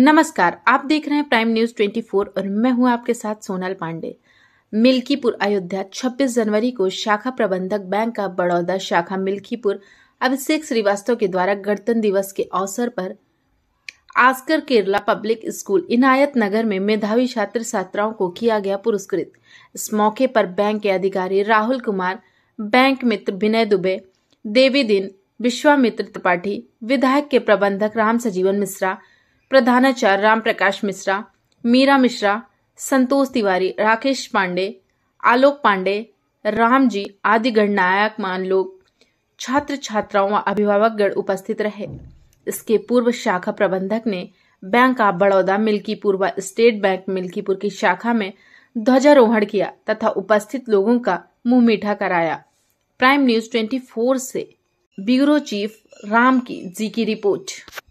नमस्कार आप देख रहे हैं प्राइम न्यूज 24 और मैं हूं आपके साथ सोनल पांडे मिल्कीपुर अयोध्या 26 जनवरी को शाखा प्रबंधक बैंक का बड़ौदा शाखा मिल्कीपुर अभिषेक श्रीवास्तव के द्वारा गणतंत्र दिवस के अवसर पर Oscar Kerala public school Inayat Nagar में मेधावी छात्र छात्राओं को किया गया पुरस्कृत इस मौके पर बैंक के अधिकारी राहुल कुमार बैंक मित्र विनय दुबे देवी दिन विश्वामित्र त्रिपाठी विधायक के प्रबंधक राम सजीवन मिश्रा प्रधानाचार्य रामप्रकाश मिश्रा मीरा मिश्रा संतोष तिवारी राकेश पांडे आलोक पांडे राम जी आदि गणनायक मान लोग छात्र छात्राओं व अभिभावकगण उपस्थित रहे इसके पूर्व शाखा प्रबंधक ने बैंक ऑफ बड़ौदा मिल्कीपुर व स्टेट बैंक मिल्कीपुर की शाखा में ध्वजारोहण किया तथा उपस्थित लोगों का मुंह मीठा कराया प्राइम न्यूज 24 से ब्यूरो चीफ राम की जी की रिपोर्ट